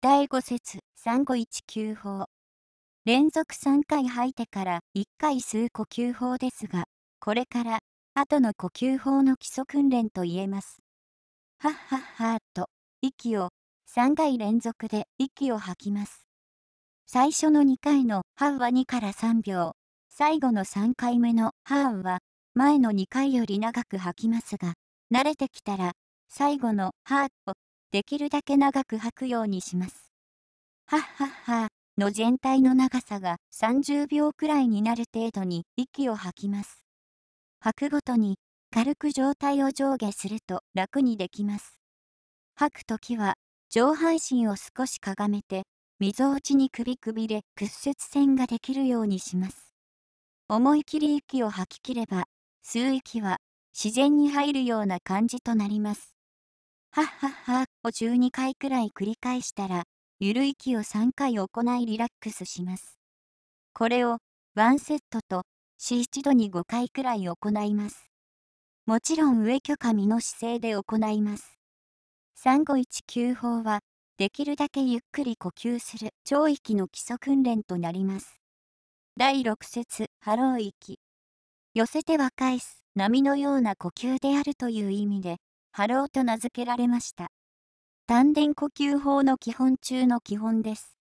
第5節3519法。連続3回吐いてから1回数呼吸法ですが、これから後の呼吸法の基礎訓練と言えます。ハはっはっはと息を3回連続で息を吐きます。最初の2回のハウは2から3秒、最後の3回目のハウは前の2回より長く吐きますが、慣れてきたら最後のハーをできるだけ長く吐くようにします。はっはっはの全体の長さが30秒くらいになる程度に息を吐きます。吐くごとに軽く上体を上下すると楽にできます。吐くときは上半身を少しかがめて、みぞおちに首くびれ屈折線ができるようにします。思い切り息を吐き切れば、吸う息は自然に入るような感じとなります。はっはっはを12回くらい繰り返したら、ゆる息を3回行いリラックスします。これを1セットとし一度に5回くらい行います。もちろん上許可身の姿勢で行います。3519法は、できるだけゆっくり呼吸する超息の基礎訓練となります。第6節ハロー息。寄せては返す波のような呼吸であるという意味で、ハローと名付けられました。丹田呼吸法の基本中の基本です。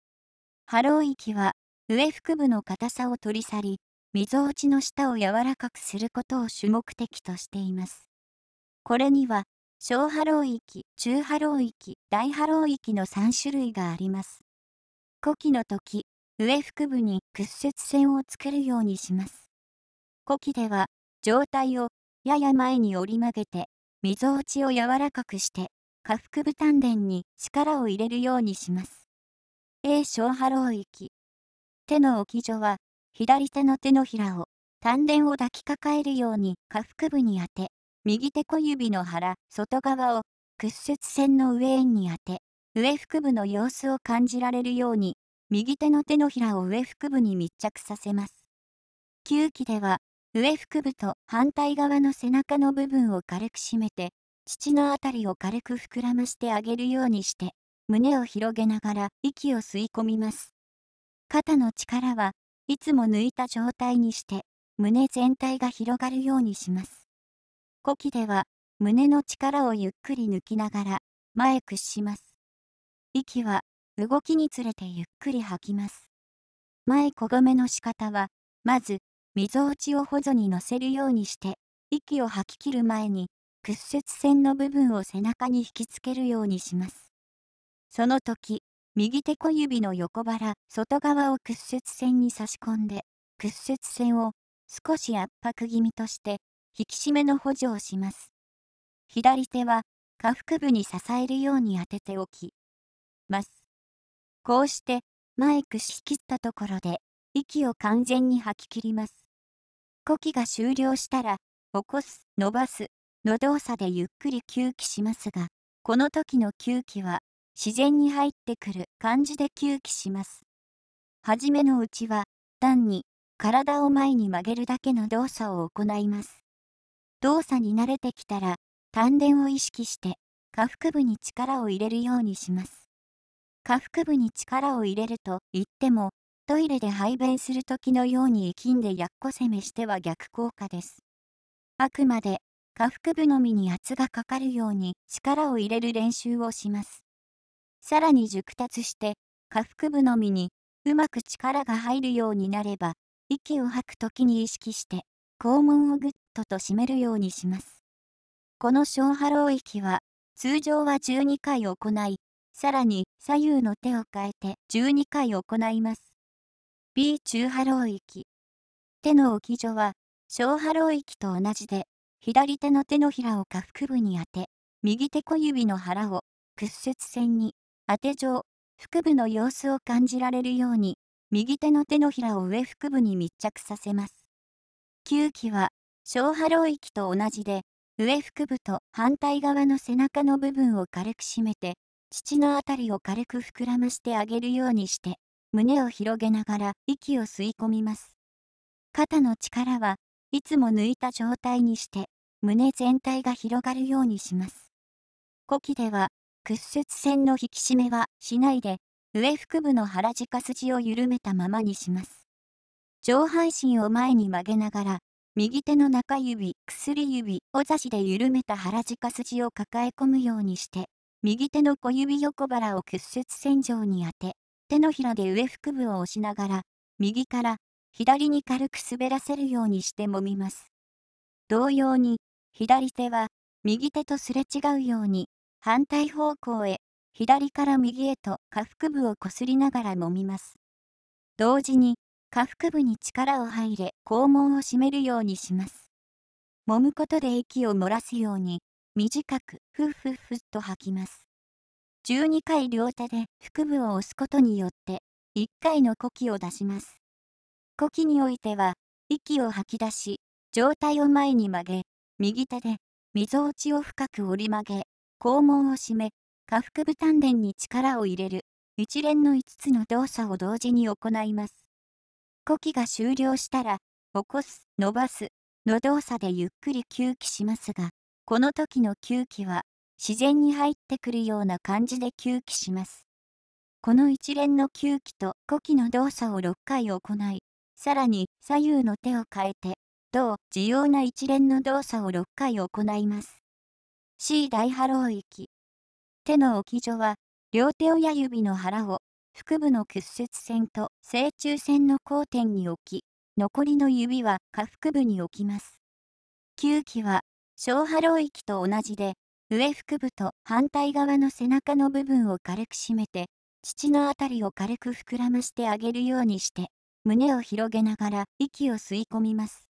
ハロー域は、上腹部の硬さを取り去り、みぞおちの下を柔らかくすることを主目的としています。これには、小ハロー域、中ハロー域、大ハロー域の3種類があります。呼気の時、上腹部に屈折線を作るようにします。呼気では、上体をやや前に折り曲げて、みぞおちを柔らかくして、下腹部丹田に力を入れるようにします。A 小波浪域。手の置き所は、左手の手のひらを、丹田を抱きかかえるように下腹部に当て、右手小指の腹、外側を、屈折線の上縁に当て、上腹部の様子を感じられるように、右手の手のひらを上腹部に密着させます。吸気では、上腹部と反対側の背中の部分を軽く締めて、乳のあたりを軽く膨らましてあげるようにして、胸を広げながら息を吸い込みます。肩の力はいつも抜いた状態にして、胸全体が広がるようにします。呼気では、胸の力をゆっくり抜きながら、前屈します。息は、動きにつれてゆっくり吐きます。前小ごめの仕方は、まず、みぞおちをほぞに乗せるようにして息を吐き切る前に屈折線の部分を背中に引きつけるようにします。その時、右手小指の横腹、外側を屈折線に差し込んで、屈折線を少し圧迫気味として引き締めの補助をします。左手は下腹部に支えるように当てておきます。こうして、前屈し切ったところで、息を完全に吐き切ります。呼気が終了したら、起こす、伸ばす、の動作でゆっくり吸気しますが、この時の吸気は、自然に入ってくる感じで吸気します。初めのうちは、単に、体を前に曲げるだけの動作を行います。動作に慣れてきたら、丹田を意識して、下腹部に力を入れるようにします。下腹部に力を入れると言っても、トイレで排便する時のように生きんでやっこ攻めしては逆効果です。あくまで、下腹部のみに圧がかかるように力を入れる練習をします。さらに熟達して、下腹部のみにうまく力が入るようになれば、息を吐く時に意識して、肛門をぐっとと締めるようにします。この小波浪域は、通常は12回行い、さらに左右の手を変えて12回行います。B 中波浪域。手の置き所は、小波浪域と同じで、左手の手のひらを下腹部に当て、右手小指の腹を屈折線に当て状、腹部の様子を感じられるように、右手の手のひらを上腹部に密着させます。吸気は、小波浪域と同じで、上腹部と反対側の背中の部分を軽く締めて、乳のあたりを軽く膨らましてあげるようにして、胸を広げながら息を吸い込みます。肩の力はいつも抜いた状態にして、胸全体が広がるようにします。呼気では、屈折線の引き締めはしないで、上腹部の腹直筋を緩めたままにします。上半身を前に曲げながら、右手の中指、薬指を座しで緩めた腹直筋を抱え込むようにして、右手の小指横腹を屈折線上に当て、手のひらで上腹部を押しながら、右から左に軽く滑らせるようにして揉みます。同様に、左手は右手とすれ違うように、反対方向へ、左から右へと下腹部をこすりながら揉みます。同時に、下腹部に力を入れ、肛門を締めるようにします。揉むことで息を漏らすように、短く、ふっふっふっと吐きます。12回両手で腹部を押すことによって1回の呼気を出します。呼気においては息を吐き出し上体を前に曲げ右手で溝落ちを深く折り曲げ肛門を締め下腹部丹田に力を入れる一連の5つの動作を同時に行います。呼気が終了したら起こす伸ばすの動作でゆっくり吸気しますがこの時の吸気は自然に入ってくるような感じで吸気します。この一連の吸気と呼気の動作を6回行い、さらに左右の手を変えて、同需要な一連の動作を6回行います。C 大波浪域。手の置き所は、両手親指の腹を、腹部の屈折線と正中線の交点に置き、残りの指は下腹部に置きます。吸気は、小波浪域と同じで、上腹部と反対側の背中の部分を軽く締めて、乳の辺りを軽く膨らましてあげるようにして、胸を広げながら息を吸い込みます。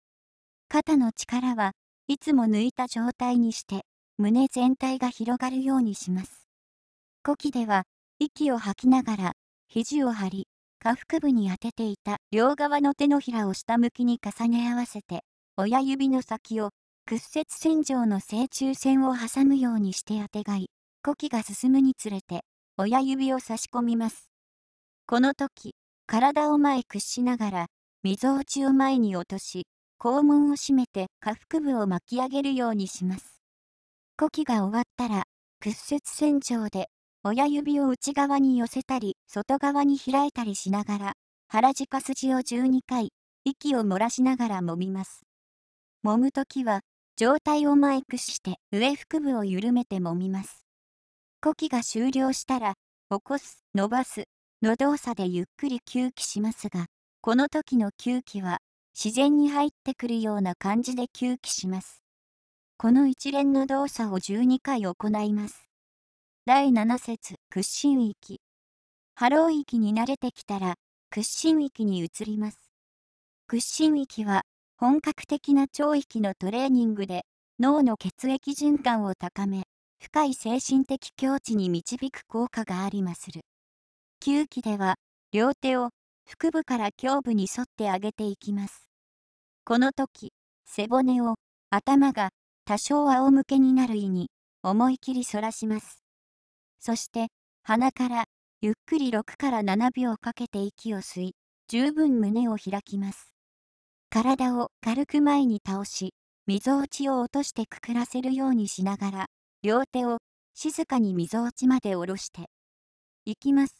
肩の力はいつも抜いた状態にして、胸全体が広がるようにします。呼気では、息を吐きながら、肘を張り、下腹部に当てていた両側の手のひらを下向きに重ね合わせて、親指の先を屈折線上の正中線を挟むようにしてあてがい、呼気が進むにつれて、親指を差し込みます。この時、体を前屈しながら、溝落ちを前に落とし、肛門を閉めて下腹部を巻き上げるようにします。呼気が終わったら、屈折線上で、親指を内側に寄せたり、外側に開いたりしながら、腹じ筋を12回、息を漏らしながら揉みます。揉むときは、上体をイクして上腹部を緩めて揉みます。呼気が終了したら、起こす、伸ばす、の動作でゆっくり吸気しますが、この時の吸気は自然に入ってくるような感じで吸気します。この一連の動作を12回行います。第7節屈伸域。ハロー域に慣れてきたら屈伸域に移ります。屈伸域は本格的な腸域のトレーニングで脳の血液循環を高め深い精神的境地に導く効果がありまする9期では両手を腹部から胸部に沿って上げていきますこの時背骨を頭が多少仰向けになる胃に思い切り反らしますそして鼻からゆっくり6から7秒かけて息を吸い十分胸を開きます体を軽く前に倒し、みぞおちを落としてくくらせるようにしながら、両手を静かにみぞおちまで下ろして、いきます。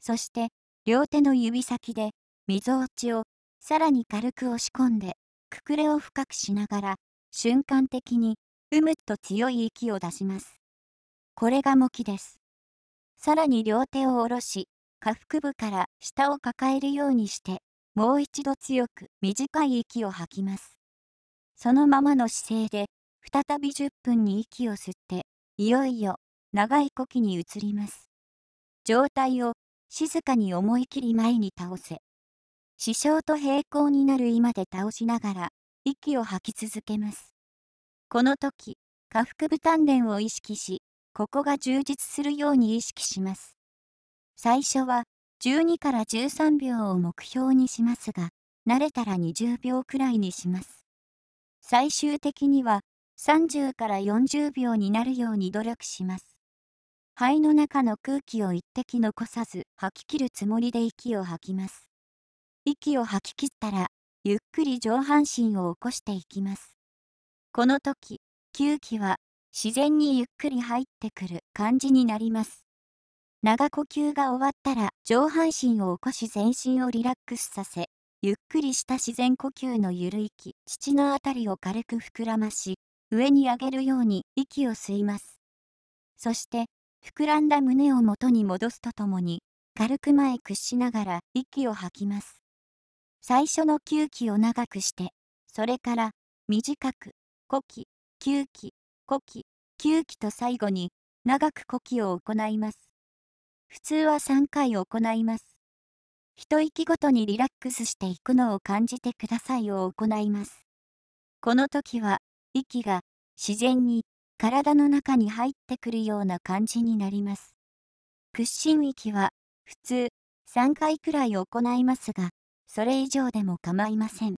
そして、両手の指先で、みぞおちをさらに軽く押し込んで、くくれを深くしながら、瞬間的に、うむっと強い息を出します。これが向きです。さらに両手を下ろし、下腹部から下を抱えるようにして、もう一度強く短い息を吐きます。そのままの姿勢で、再び10分に息を吸って、いよいよ長い呼気に移ります。上体を静かに思い切り前に倒せ。支障と平行になる今で倒しながら、息を吐き続けます。この時、下腹部鍛錬を意識し、ここが充実するように意識します。最初は、12から13秒を目標にしますが、慣れたら20秒くらいにします。最終的には30から40秒になるように努力します。肺の中の空気を一滴残さず吐き切るつもりで息を吐きます。息を吐き切ったら、ゆっくり上半身を起こしていきます。この時、吸気は自然にゆっくり入ってくる感じになります。長呼吸が終わったら上半身を起こし全身をリラックスさせ、ゆっくりした自然呼吸のゆるい息、父のあたりを軽く膨らまし、上に上げるように息を吸います。そして、膨らんだ胸を元に戻すとともに、軽く前屈しながら息を吐きます。最初の吸気を長くして、それから短く、呼気、吸気、呼気、吸気と最後に長く呼気を行います。普通は3回行います。一息ごとにリラックスしていくのを感じてくださいを行います。この時は、息が自然に体の中に入ってくるような感じになります。屈伸域は、普通、3回くらい行いますが、それ以上でも構いません。